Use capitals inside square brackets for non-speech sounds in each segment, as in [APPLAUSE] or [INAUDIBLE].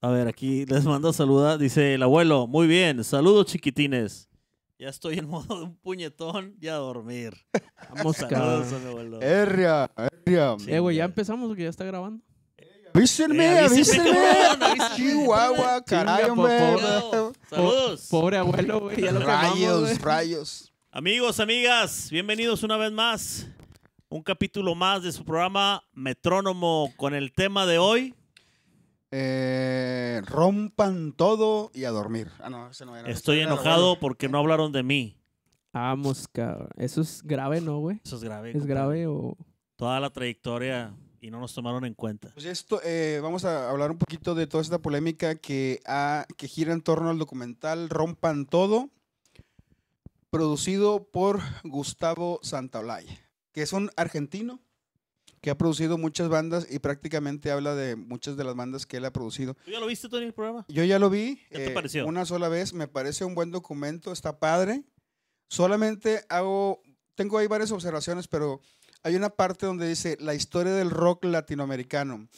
A ver, aquí les mando saluda. Dice el abuelo, muy bien, saludos chiquitines. Ya estoy en [LAUGHS] modo de un puñetón y a dormir. Vamos, a mi Erria, Eh, güey, ya empezamos que ya está grabando. Eh, avísenme, avísenme. Chihuahua, caray, hombre. Saludos. Pobre abuelo, güey. rayos, rayos. Amigos, amigas, bienvenidos una vez más. Un capítulo más de su programa Metrónomo con el tema de hoy eh, rompan todo y a dormir. Ah, Estoy enojado porque no hablaron de mí. Vamos, cabrón. Eso es grave, ¿no, güey? Eso es grave. ¿Es grave o...? Toda la trayectoria y no nos tomaron en cuenta. Pues esto, eh, vamos a hablar un poquito de toda esta polémica que, ah, que gira en torno al documental Rompan Todo, producido por Gustavo Santaolalla, que es un argentino que ha producido muchas bandas y prácticamente habla de muchas de las bandas que él ha producido. ¿Tú ya lo viste, en el programa? Yo ya lo vi. Eh, una sola vez. Me parece un buen documento, está padre. Solamente hago. Tengo ahí varias observaciones, pero hay una parte donde dice la historia del rock latinoamericano.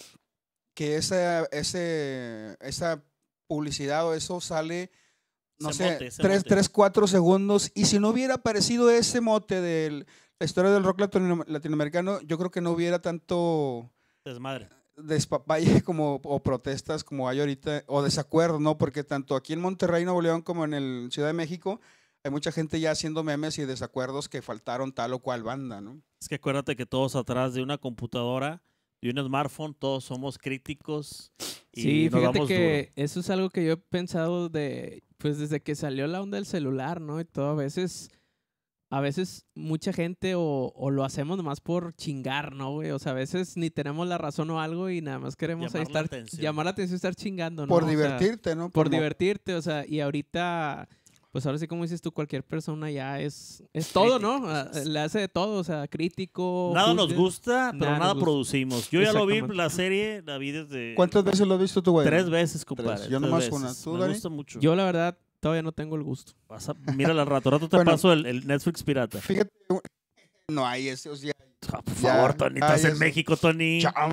Que esa, ese, esa publicidad o eso sale no sé, tres, tres, cuatro segundos. Y si no hubiera aparecido ese mote del la historia del rock latinoamericano, yo creo que no hubiera tanto... Desmadre. Despapalle [LAUGHS] como, o protestas como hay ahorita, o desacuerdos, ¿no? Porque tanto aquí en Monterrey, Nuevo León, como en el Ciudad de México, hay mucha gente ya haciendo memes y desacuerdos que faltaron tal o cual banda, ¿no? Es que acuérdate que todos atrás de una computadora, y un smartphone, todos somos críticos. Y sí, fíjate que eso es algo que yo he pensado de, pues desde que salió la onda del celular, ¿no? Y todo, a veces a veces mucha gente o, lo hacemos nomás por chingar, ¿no, güey? O sea, a veces ni tenemos la razón o algo y nada más queremos llamar estar, la atención. llamar estar chingando, ¿no? Por divertirte, ¿no? Por divertirte, o sea, y ahorita, pues ahora sí, como dices tú, cualquier persona ya es, es todo, ¿no? Ah, le hace de todo, o sea, crítico. Nada nos gusta, pero nada, producimos. Yo ya lo vi, la serie, la vi desde... ¿Cuántas veces lo has visto tú, güey? Tres veces, compadre. Yo nomás una. Me gusta mucho. Yo, la verdad, Todavía no tengo el gusto. Mira, al rato, rato te [LAUGHS] paso el, Netflix pirata. Fíjate, no hay ese, o ah, por favor, Tony, estás en México, Tony. Chao.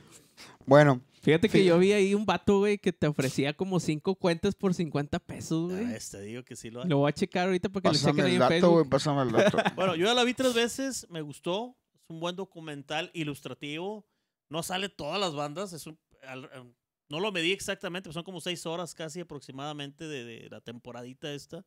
Bueno. Fíjate que yo vi ahí un vato, güey, que te ofrecía como cinco cuentas por 50 pesos, güey. te digo que sí lo hago. Lo voy a checar ahorita porque le le chequen el dato, pásame el dato. [LAUGHS] bueno, yo ya la vi tres veces, me gustó. Es un buen documental ilustrativo. No sale todas las bandas, es un, no lo medí exactamente, son como seis horas casi aproximadamente de, la temporadita esta.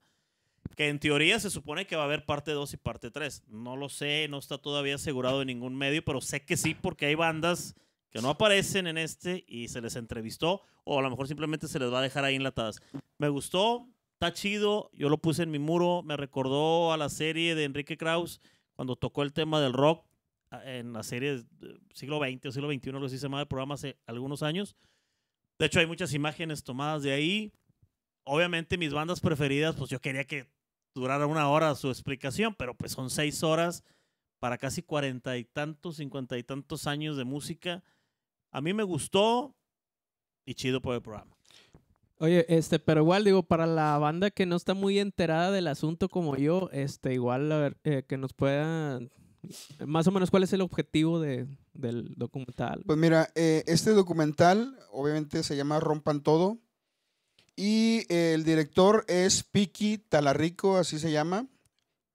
Que en teoría se supone que va a haber parte 2 y parte 3. No lo sé, no está todavía asegurado en ningún medio, pero sé que sí, porque hay bandas que no aparecen en este y se les entrevistó, o a lo mejor simplemente se les va a dejar ahí enlatadas. Me gustó, está chido, yo lo puse en mi muro, me recordó a la serie de Enrique Krauss cuando tocó el tema del rock en la serie del siglo XX o siglo XXI, lo hice se de el programa hace algunos años. De hecho, hay muchas imágenes tomadas de ahí. Obviamente, mis bandas preferidas, pues yo quería que durara una hora su explicación, pero pues son seis horas para casi cuarenta y tantos, cincuenta y tantos años de música. A mí me gustó y chido por el programa. Oye, este, pero igual digo, para la banda que no está muy enterada del asunto como yo, este, igual eh, que nos puedan más o menos, ¿cuál es el objetivo de, del documental? Pues mira, eh, este documental obviamente se llama Rompan Todo. Y eh, el director es Piki Talarrico, así se llama.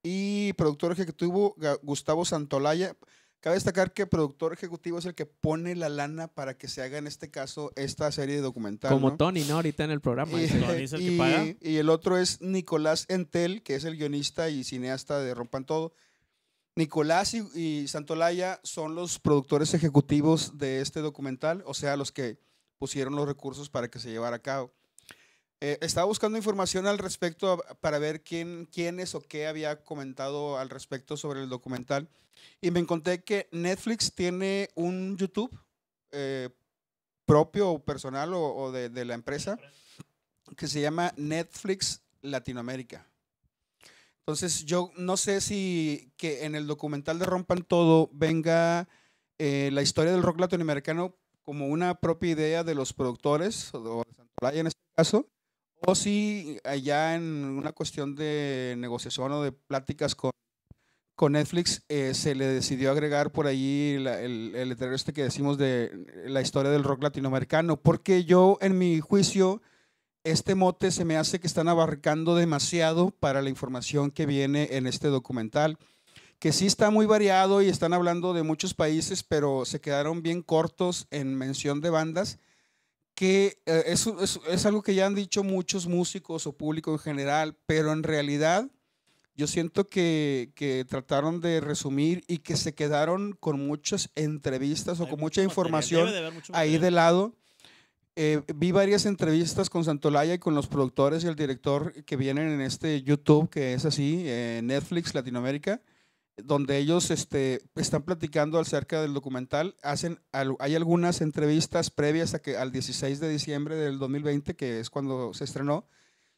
Y productor ejecutivo Gustavo Santolaya. Cabe destacar que productor ejecutivo es el que pone la lana para que se haga en este caso esta serie de documental. Como Tony, ¿no? Ahorita en el programa. Y, el Y el otro es Nicolás Entel, que es el guionista y cineasta de Rompan Todo. Nicolás y, Santolaya son los productores ejecutivos de este documental, o sea, los que pusieron los recursos para que se llevara a cabo. Eh, estaba buscando información al respecto para ver quién, quiénes o qué había comentado al respecto sobre el documental y me encontré que Netflix tiene un YouTube eh, propio o personal o, de, de la empresa que se llama Netflix Latinoamérica. Entonces, yo no sé si que en el documental de Rompan Todo venga eh, la historia del rock latinoamericano como una propia idea de los productores, o de Santolaya en este caso, o si allá en una cuestión de negociación o de pláticas con, con Netflix eh, se le decidió agregar por allí el, el este que decimos de la historia del rock latinoamericano, porque yo en mi juicio este mote se me hace que están abarcando demasiado para la información que viene en este documental, que sí está muy variado y están hablando de muchos países, pero se quedaron bien cortos en mención de bandas, que eh, es, algo que ya han dicho muchos músicos o público en general, pero en realidad yo siento que, que, trataron de resumir y que se quedaron con muchas entrevistas o con mucha información ahí de lado eh, vi varias entrevistas con Santolaya y con los productores y el director que vienen en este YouTube, que es así, eh, Netflix Latinoamérica, donde ellos este, están platicando acerca del documental. Hacen, hay algunas entrevistas previas a que, al 16 de diciembre del 2020, que es cuando se estrenó,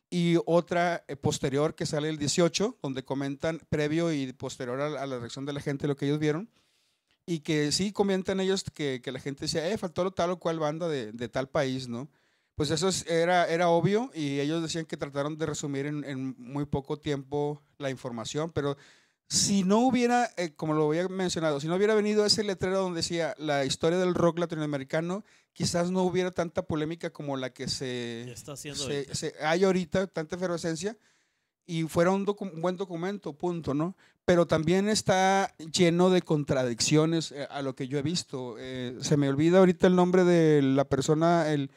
y otra eh, posterior que sale el 18, donde comentan previo y posterior a la reacción de la gente lo que ellos vieron y que sí comentan ellos que, que la gente decía, eh, faltó tal o cual banda de, de tal país, ¿no? Pues eso era, era obvio y ellos decían que trataron de resumir en, muy poco tiempo la información, pero si no hubiera, eh, como lo había mencionado, si no hubiera venido ese letrero donde decía la historia del rock latinoamericano, quizás no hubiera tanta polémica como la que se, está haciendo se, hay ahorita, tanta efervescencia, y fuera un, buen documento, punto, ¿no? pero también está lleno de contradicciones eh, a lo que yo he visto. Eh, se me olvida ahorita el nombre de la persona, el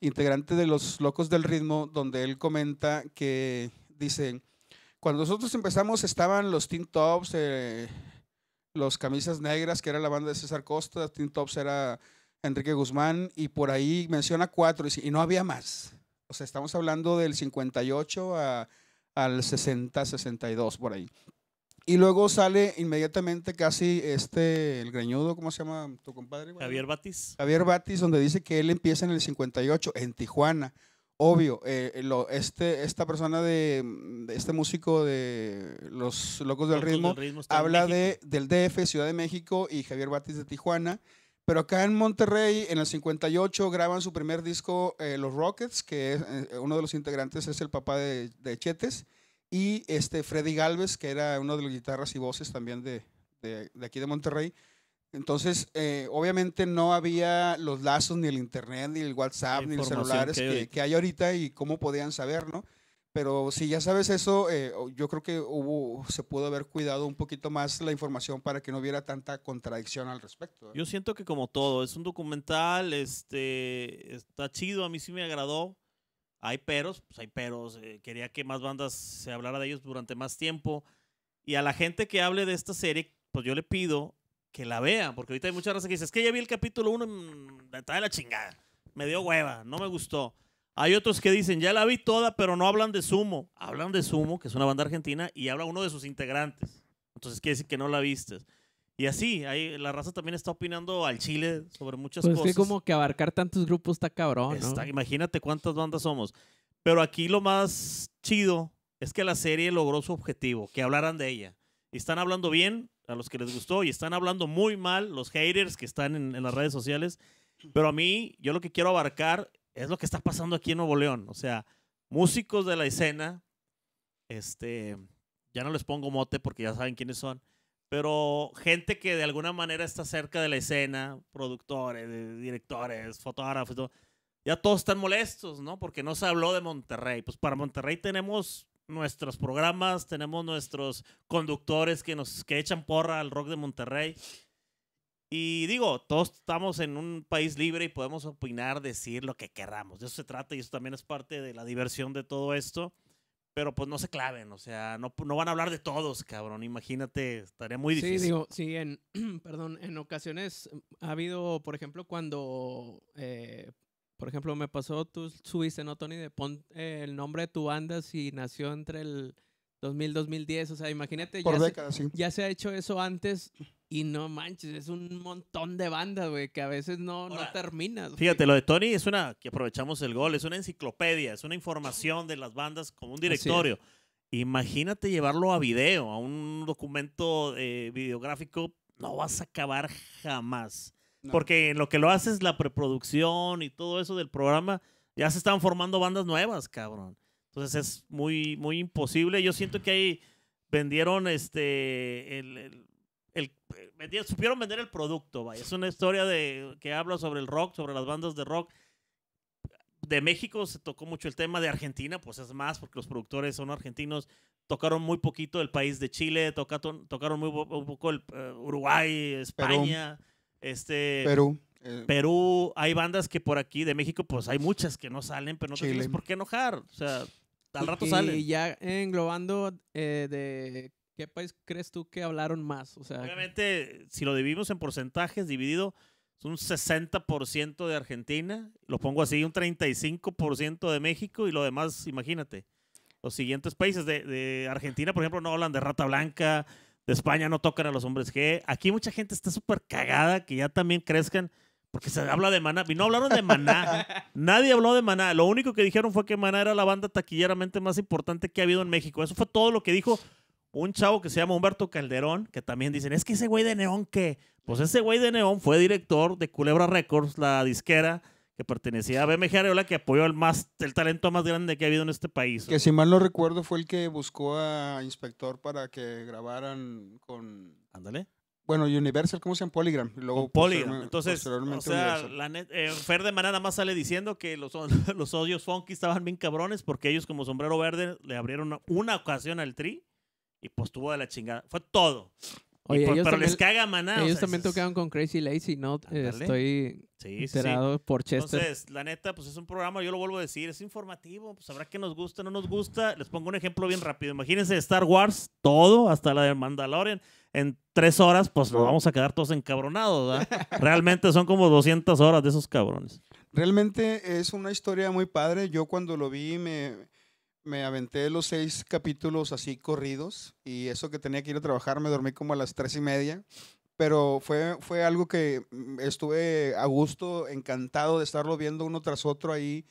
integrante de los Locos del Ritmo, donde él comenta que dice, cuando nosotros empezamos estaban los Teen Tops, eh, los Camisas Negras, que era la banda de César Costa, Teen Tops era Enrique Guzmán, y por ahí menciona cuatro, y, no había más. O sea, estamos hablando del 58 al 60, 62, por ahí. Y luego sale inmediatamente casi este, el greñudo, ¿cómo se llama tu compadre? Javier Batis. Javier Batis, donde dice que él empieza en el 58, en Tijuana. Obvio, eh, este, esta persona de, este músico de Los Locos del Ritmo, habla del DF, Ciudad de México, y Javier Batis de Tijuana. Pero acá en Monterrey, en el 58, graban su primer disco, eh, Los Rockets, que eh, uno de los integrantes es el papá de, de Chetes y este Freddy Galvez, que era uno de los guitarras y voces también de, de, aquí de Monterrey. Entonces, eh, obviamente no había los lazos, ni el internet, ni el WhatsApp, ni los celulares que hay, ahorita y cómo podían saber, ¿no? Pero si ya sabes eso, eh, yo creo que hubo, se pudo haber cuidado un poquito más la información para que no hubiera tanta contradicción al respecto. ¿eh? Yo siento que como todo, es un documental, este, está chido, a mí sí me agradó hay peros, pues hay peros. Eh, quería que más bandas se hablara de ellos durante más tiempo. Y a la gente que hable de esta serie, pues yo le pido que la vean porque ahorita hay mucha raza que dice, es que ya vi el capítulo 1, me mm, está de la chingada, me dio hueva, no me gustó. Hay otros que dicen, ya la vi toda, pero no hablan de Sumo. Hablan de Sumo, que es una banda argentina, y habla uno de sus integrantes. Entonces quiere decir que no la viste y así, ahí la raza también está opinando al Chile sobre muchas pues cosas. Es como que abarcar tantos grupos está cabrón. Está, Imagínate cuántas bandas somos. Pero aquí lo más chido es que la serie logró su objetivo, que hablaran de ella. Y están hablando bien a los que les gustó y están hablando muy mal los haters que están en, en las redes sociales. Pero a mí, yo lo que quiero abarcar es lo que está pasando aquí en Nuevo León. O sea, músicos de la escena, este, ya no les pongo mote porque ya saben quiénes son pero gente que de alguna manera está cerca de la escena, productores, directores, fotógrafos, ya todos están molestos, ¿no? Porque no se habló de Monterrey. Pues para Monterrey tenemos nuestros programas, tenemos nuestros conductores que nos que echan porra al rock de Monterrey. Y digo, todos estamos en un país libre y podemos opinar, decir lo que queramos. De eso se trata y eso también es parte de la diversión de todo esto pero pues no se claven, o sea, no, van a hablar de todos, cabrón, imagínate, estaría muy difícil. Sí, digo, sí, en, [CLEARS THROAT] perdón, en ocasiones mm, ha habido, por ejemplo, cuando, eh, por ejemplo, me pasó, tú subiste, ¿no, Tony? De pon eh, el nombre de tu banda si nació entre el 2000, 2010, o sea, imagínate. ya se, Ya se ha hecho eso antes y no manches, es un montón de bandas, güey, que a veces no, terminas. Fíjate, lo de Tony es una, que aprovechamos el gol, es una enciclopedia, es una información de las bandas como un directorio. Imagínate llevarlo a video, a un documento videográfico, eh, no vas a acabar jamás. Porque lo que lo haces, la preproducción y todo eso del programa, ya se están formando bandas nuevas, cabrón. Entonces es muy, muy imposible. Yo siento que ahí vendieron este el el, eh, supieron vender el producto, vaya. Es una historia de, que habla sobre el rock, sobre las bandas de rock. De México se tocó mucho el tema, de Argentina, pues es más, porque los productores son argentinos. Tocaron muy poquito el país de Chile, tocaron, tocaron muy, poco el eh, Uruguay, España, este Perú. Eh. Perú, hay bandas que por aquí de México, pues hay muchas que no salen, pero no te tienes por qué enojar. O sea, al rato sale Y ya englobando de ¿Qué país crees tú que hablaron más? O sea, Obviamente, si lo dividimos en porcentajes, dividido es un 60% de Argentina, lo pongo así, un 35% de México y lo demás, imagínate. Los siguientes países de, Argentina, por ejemplo, no hablan de rata blanca, de España no tocan a los hombres G. Aquí mucha gente está súper cagada que ya también crezcan. Porque se habla de Maná. Y no hablaron de Maná. [LAUGHS] Nadie habló de Maná. Lo único que dijeron fue que Maná era la banda taquilleramente más importante que ha habido en México. Eso fue todo lo que dijo un chavo que se llama Humberto Calderón, que también dicen, es que ese güey de Neón, que. Pues ese güey de Neón fue director de Culebra Records, la disquera que pertenecía a BMG Areola, que apoyó el, más, el talento más grande que ha habido en este país. Que si mal no recuerdo fue el que buscó a Inspector para que grabaran con... Ándale. Bueno, Universal, ¿cómo se llama? Polygram. luego Polygram. Entonces, la eh, Fer de Maná nada más sale diciendo que los, [LAUGHS] los odios funky estaban bien cabrones porque ellos como sombrero verde le abrieron una ocasión al tri y pues tuvo de la chingada. Fue todo. Oye, pues, pero les caga maná. Ellos también con Crazy Lazy, ¿no? Eh, estoy enterado por Chester. Entonces, la neta, pues es un programa, yo lo vuelvo a decir, es informativo. Pues habrá que nos gusta, no nos gusta. Les pongo un ejemplo bien rápido. Imagínense Star Wars, todo, hasta la de Mandalorian. En tres horas, pues nos vamos a quedar todos encabronados, ¿verdad? [LAUGHS] Realmente son como 200 horas de esos cabrones. Realmente es una historia muy padre. Yo cuando lo vi me me aventé los seis capítulos así corridos y eso que tenía que ir a trabajar, me dormí como a las tres y media, pero fue, fue algo que mm, estuve a gusto, encantado de estarlo viendo uno tras otro ahí,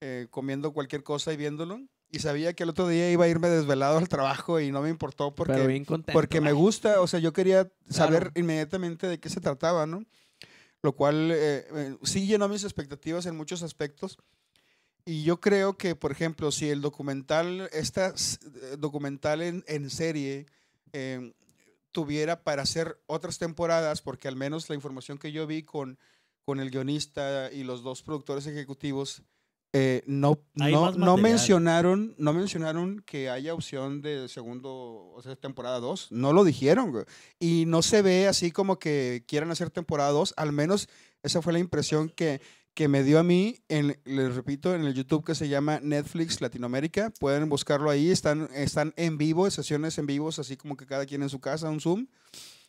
eh, comiendo cualquier cosa y viéndolo. Y sabía que el otro día iba a irme desvelado al trabajo y no me importó porque, porque me ¿eh? gusta, o sea, yo quería saber inmediatamente de qué se trataba, ¿no? Lo cual eh, sí llenó mis expectativas en muchos aspectos y yo creo que, por ejemplo, si el documental, esta eh, documental en, serie, em, tuviera para hacer otras temporadas, porque al menos la información que yo vi con, con el guionista y los dos productores ejecutivos, eh, no, no, no, mencionaron, no mencionaron que haya opción de segundo, o sea, temporada 2. No lo dijeron, Y no se ve así como que quieran hacer temporada 2. Al menos esa fue la impresión que, que me dio a mí, en, les repito, en el YouTube que se llama Netflix Latinoamérica. Pueden buscarlo ahí, están, están en vivo, sesiones en vivos, así como que cada quien en su casa, un Zoom,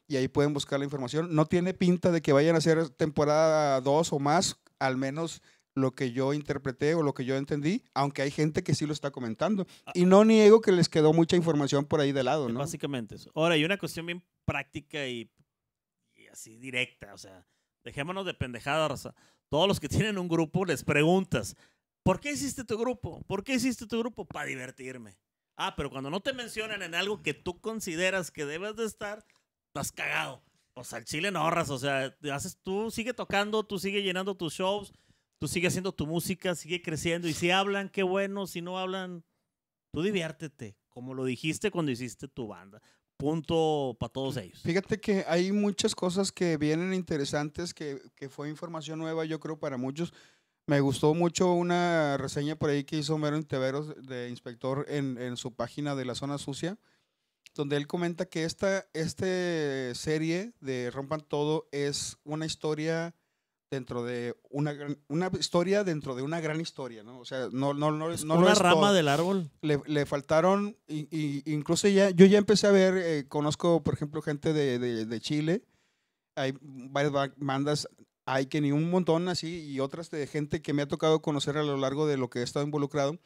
y ahí pueden buscar la información. No tiene pinta de que vayan a hacer temporada 2 o más, al menos lo que yo interpreté o lo que yo entendí, aunque hay gente que sí lo está comentando. Ah. Y no niego que les quedó mucha información por ahí de lado, eh, ¿no? Básicamente eso. Ahora, hay una cuestión bien práctica y así directa, o sea Dejémonos de pendejadas, Todos los que tienen un grupo les preguntas, ¿por qué hiciste tu grupo? ¿Por qué hiciste tu grupo? Para divertirme. Ah, pero cuando no te mencionan en algo que tú consideras que debes de estar, estás cagado. O sea, al chile no ahorras, o sea, haces tú, sigue tocando, tú sigue llenando tus shows, tú sigue haciendo tu música, sigue creciendo. Y si hablan, qué bueno, si no hablan, tú diviértete, como lo dijiste cuando hiciste tu banda, punto para todos ellos. Fíjate que hay muchas cosas que vienen interesantes, que, que fue información nueva, yo creo, para muchos. Me gustó mucho una reseña por ahí que hizo Mero Inteveros de inspector en, en, su página de La Zona Sucia, donde él comenta que esta este serie de Rompan Todo es una historia dentro de una, una historia dentro de una gran historia, ¿no? O sea, no, no, no, es una rama del árbol. Le, le faltaron, y, incluso ya, yo ya empecé a ver, eh, conozco, por ejemplo, gente de, de, de Chile, hay varias bandas, hay que ni un montón así, y otras de gente que me ha tocado conocer a lo largo de lo que he estado involucrado,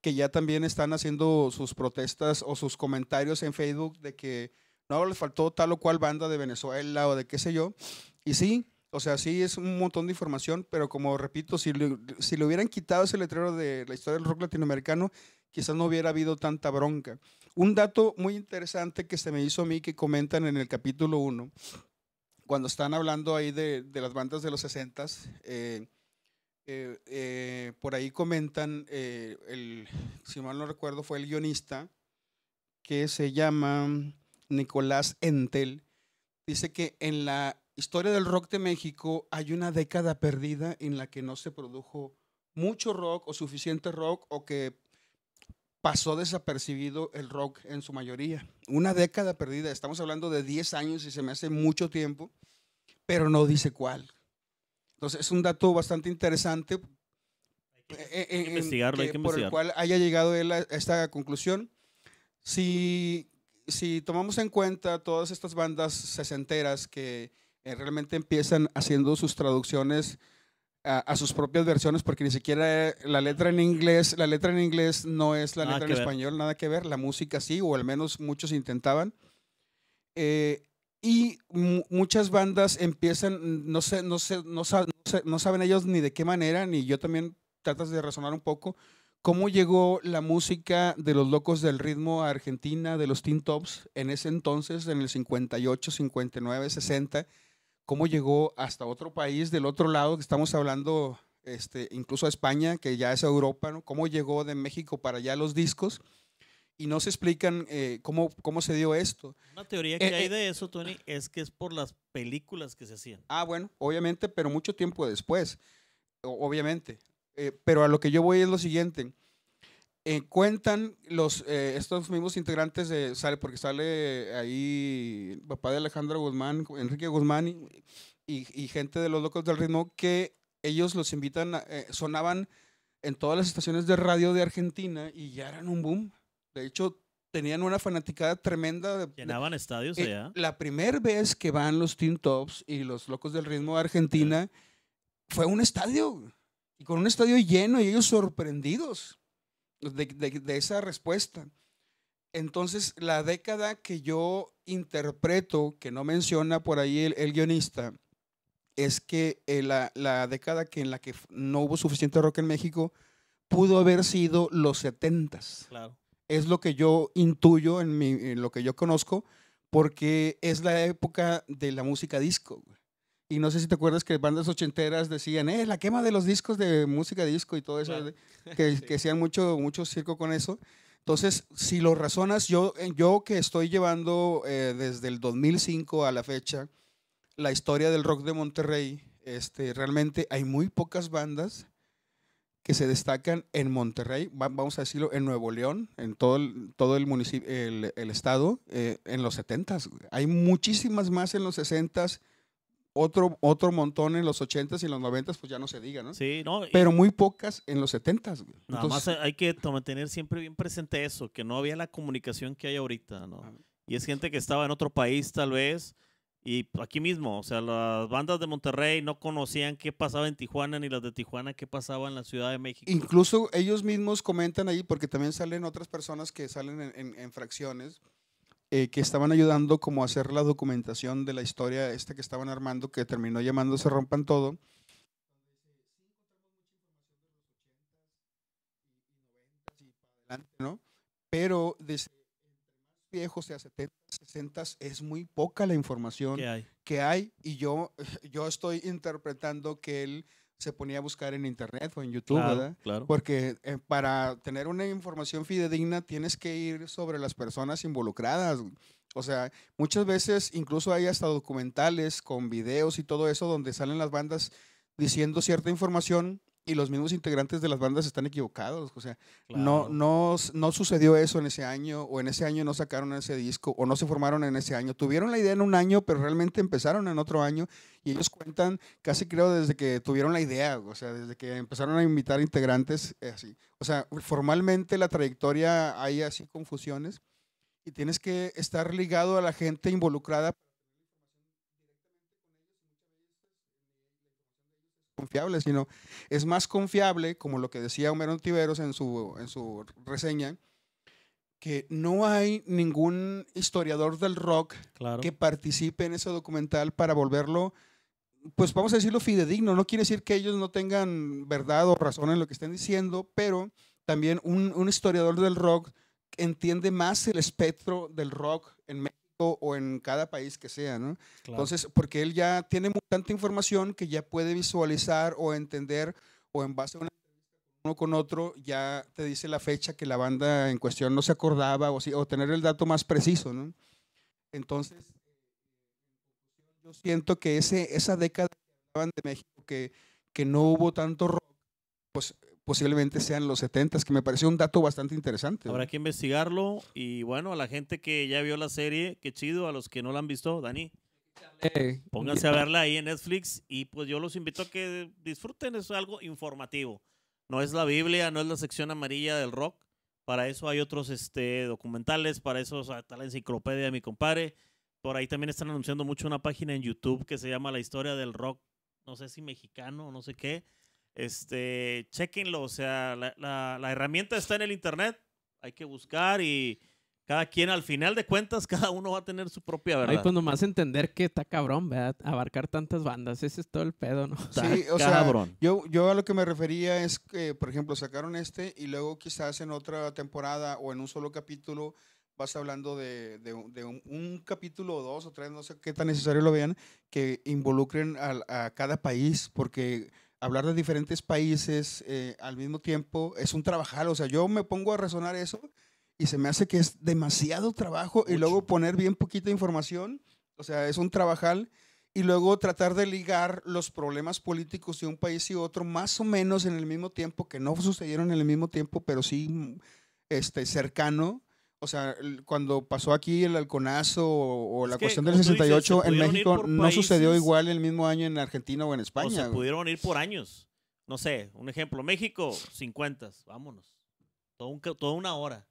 que ya también están haciendo sus protestas o sus comentarios en Facebook de que no, les faltó tal o cual banda de Venezuela o de qué sé yo. Y sí, o sea, sí es un montón de información, pero como repito, si le, hubieran quitado ese letrero de la historia del rock latinoamericano, quizás no hubiera habido tanta bronca. Un dato muy interesante que se me hizo a mí que comentan en el capítulo 1, cuando están hablando ahí de, las bandas de los 60, s eh, eh, eh, por ahí comentan, si mal no recuerdo, fue el guionista que se llama Nicolás Entel dice que en la historia del rock de México hay una década perdida en la que no se produjo mucho rock o suficiente rock o que pasó desapercibido el rock en su mayoría. Una década perdida, estamos hablando de 10 años y se me hace mucho tiempo, pero no dice cuál. Entonces es un dato bastante interesante eh, eh, por el cual haya llegado él a esta conclusión. Si, si tomamos en cuenta todas estas bandas sesenteras que eh, realmente empiezan haciendo sus traducciones a, sus propias versiones, porque ni siquiera eh, la letra en inglés, la letra en inglés no es la letra en español, nada que ver, la música sí, o al menos muchos intentaban. Eh, y muchas bandas empiezan, no sé, no sé, no, saben saben ellos ni de qué manera, ni yo también tratas de razonar un poco, ¿Cómo llegó la música de los locos del ritmo a Argentina, de los Teen Tops, en ese entonces, en el 58, 59, 60? cómo llegó hasta otro país del otro lado, que estamos hablando este, incluso a España, que ya es Europa, ¿no? cómo llegó de México para allá los discos. Y no se explican eh, cómo, cómo se dio esto. Una teoría que eh, hay eh, de eso, Tony, es que es por las películas que se hacían. Ah, bueno, obviamente, pero mucho tiempo después, obviamente. pero a lo que yo voy es lo siguiente. Eh, cuentan los, eh, estos mismos integrantes de sale porque sale ahí papá de Alejandro Guzmán, Enrique Guzmán y, gente de los locos del ritmo que ellos los invitan, eh, sonaban en todas las estaciones de radio de Argentina y ya eran un boom. De hecho, tenían una fanaticada tremenda. Llenaban estadios allá. La primera vez que van los Team Tops y los locos del ritmo de Argentina fue un estadio y con un estadio lleno y ellos sorprendidos de, esa respuesta. Entonces, la década que yo interpreto, que no menciona por ahí el, guionista, es que eh, la, década que en la que no hubo suficiente rock en México pudo haber sido los 70 Claro. Es lo que yo intuyo en, mi, lo que yo conozco, porque es la época de la música disco. Y no sé si te acuerdas que bandas ochenteras decían, eh, la quema de los discos de música disco y todo eso, [LAUGHS] que, hacían mucho, mucho circo con eso. Entonces, si lo razonas, yo, yo que estoy llevando eh, desde el 2005 a la fecha la historia del rock de Monterrey, este, realmente hay muy pocas bandas que se destacan en Monterrey, vamos a decirlo, en Nuevo León, en todo el, todo el municipio, el, estado, eh, en los 70s. Hay muchísimas más en los 60s, otro, otro montón en los 80s y los 90s, pues ya no se diga, ¿no? Sí, no. Pero muy pocas en los 70s. Nada más hay que mantener siempre bien presente eso, que no había la comunicación que hay ahorita, ¿no? Ah, y es gente que estaba en otro país tal vez, y aquí mismo, o sea, las bandas de Monterrey no conocían qué pasaba en Tijuana, ni las de Tijuana qué pasaba en la Ciudad de México. Incluso ellos mismos comentan ahí, porque también salen otras personas que salen en fracciones, eh, que estaban ayudando como a hacer la documentación de la historia esta que estaban armando, que terminó llamándose Rompan Todo. Pero desde viejos, sea, 70, 60 es muy poca la información que hay. que hay, y yo, [LAUGHS] yo estoy interpretando que él se ponía a buscar en internet o en YouTube, claro, ¿verdad? Claro. Porque eh, para tener una información fidedigna tienes que ir sobre las personas involucradas. O sea, muchas veces incluso hay hasta documentales con videos y todo eso donde salen las bandas diciendo cierta información y los mismos integrantes de las bandas están equivocados. O sea, no, no, no sucedió eso en ese año, o en ese año no sacaron ese disco, o no se formaron en ese año. Tuvieron la idea en un año, pero realmente empezaron en otro año. Y ellos cuentan, casi creo, desde que tuvieron la idea, o sea, desde que empezaron a invitar integrantes, eh, así. O sea, formalmente la trayectoria hay así confusiones. Y tienes que estar ligado a la gente involucrada sino es más confiable, como lo que decía Homero Tiveros en su, en su reseña, que no hay ningún historiador del rock que participe en ese documental para volverlo, pues vamos a decirlo fidedigno. No quiere decir que ellos no tengan verdad o razón en lo que estén diciendo, pero también un, un historiador del rock entiende más el espectro del rock en o en cada país que sea, ¿no? Entonces, porque él ya tiene tanta información que ya puede visualizar o entender o en base a una uno con otro, ya te dice la fecha que la banda en cuestión no se acordaba o, si, o tener el dato más preciso, ¿no? Entonces, yo siento que ese, esa década de México que, que no hubo tanto rock, pues posiblemente sean los 70, que me pareció un dato bastante interesante. Habrá que investigarlo y bueno, a la gente que ya vio la serie, qué chido, a los que no la han visto, Dani. Eh, pónganse a verla ahí en Netflix y pues yo los invito a que disfruten, es algo informativo. No es la Biblia, no es la sección amarilla del rock. Para eso hay otros este, documentales, para eso está la enciclopedia de mi compadre. Por ahí también están anunciando mucho una página en YouTube que se llama La historia del rock, no sé si mexicano, no sé qué este, chequenlo, o sea, la, la, la herramienta está en el internet, hay que buscar y cada quien, al final de cuentas, [LAUGHS] cada uno va a tener su propia verdad. y pues nomás entender que está cabrón, ¿verdad? Abarcar tantas bandas, ese es todo el pedo, ¿no? Sí, o sea, Yo, yo a lo que me refería es que, por ejemplo, sacaron este y luego quizás en otra temporada o en un solo capítulo vas hablando de, de, un, capítulo o dos o tres, no sé qué tan necesario lo vean, que involucren a cada país, porque hablar de diferentes países eh, al mismo tiempo es un trabajal, O sea, yo me pongo a resonar eso y se me hace que es demasiado trabajo y luego poner bien poquita información. O sea, es un trabajal y luego tratar de ligar los problemas políticos de un país y otro más o menos en el mismo tiempo, que no sucedieron en el mismo tiempo, pero sí este, cercano o sea, cuando pasó aquí el halconazo o, la cuestión del 68 en México, no sucedió igual el mismo año en Argentina o en España. O pudieron ir por años. No sé, un ejemplo, México, 50, vámonos. Todo toda una hora.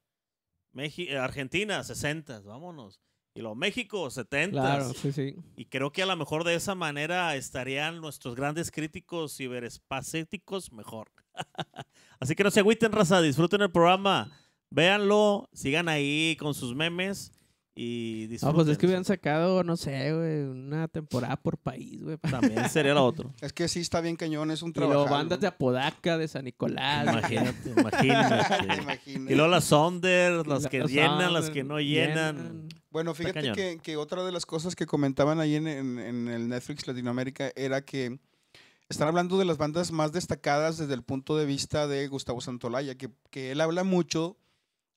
Eh, Argentina, 60, vámonos. Y luego México, 70. Claro, sí, sí. Y creo que a lo mejor de esa manera estarían nuestros grandes críticos ciberespacéticos mejor. [LAUGHS] Así que no se agüiten, raza, disfruten el programa véanlo, sigan ahí con sus memes. Y disfruten. pues es que hubieran sacado, no sé, una temporada por país, güey. También [LAUGHS] sería lo otro. Es que sí está bien cañón, es un trabajo. Y bandas de Apodaca, de San Nicolás. Imagínate, imagínate. [LAUGHS] imagínate. Y luego las Sonder, las que llenan, las que no llenan. Bueno, fíjate que, otra de las cosas que comentaban ahí en, el Netflix Latinoamérica era que están hablando de las bandas más destacadas desde el punto de vista de Gustavo Santolaya, que, que él habla mucho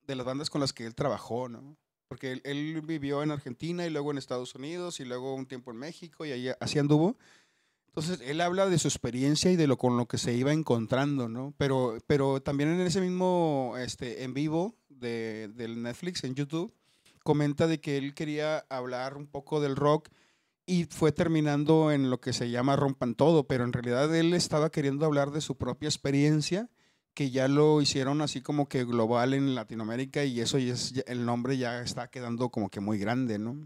de las bandas con las que él trabajó, ¿no? Porque él, vivió en Argentina y luego en Estados Unidos y luego un tiempo en México y ahí así anduvo. Entonces, él habla de su experiencia y de lo con lo que se iba encontrando, ¿no? Pero, pero también en ese mismo este, en vivo de, del Netflix, en YouTube, comenta de que él quería hablar un poco del rock y fue terminando en lo que se llama Rompan Todo, pero en realidad él estaba queriendo hablar de su propia experiencia que ya lo hicieron así como que global en Latinoamérica y eso ya es, el nombre ya está quedando como que muy grande, ¿no?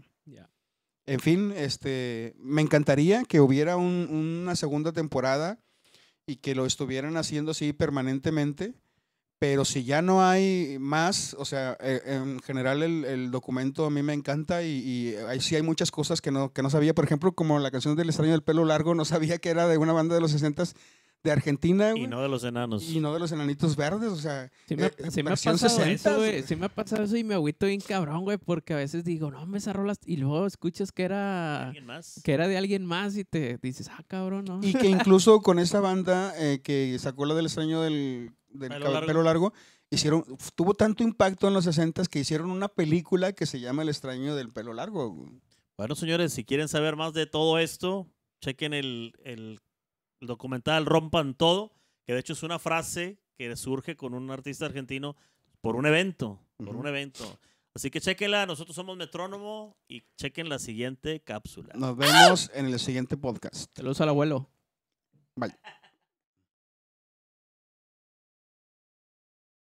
En fin, este, me encantaría que hubiera una segunda temporada y que lo estuvieran haciendo así permanentemente, pero si ya no hay más, o sea, eh, en general el, el documento a mí me encanta y, sí hay muchas cosas que no, sabía, por ejemplo, como la canción del extraño del pelo largo, no sabía que era de una banda de los 60 de Argentina, güey. Y no de los enanos. Y no de los enanitos verdes, o sea. Sí me, eh, ha pasado eso, güey. Sí me ha pasado eso y me agüito bien cabrón, güey, porque a veces digo, no, me cerró las... Y luego escuchas que era. ¿Alguien más? Que era de alguien más y te dices, ah, cabrón, ¿no? Y que [LAUGHS] incluso con esa banda eh, que sacó la del extraño del, pelo, largo. hicieron, tuvo tanto impacto en los 60 que hicieron una película que se llama El extraño del pelo largo. Bueno, señores, si quieren saber más de todo esto, chequen el el documental Rompan Todo, que de hecho es una frase que surge con un artista argentino por un evento, por un evento. Así que chequenla, nosotros somos Metrónomo y chequen la siguiente cápsula. Nos vemos en el siguiente podcast. Saludos al abuelo. Bye.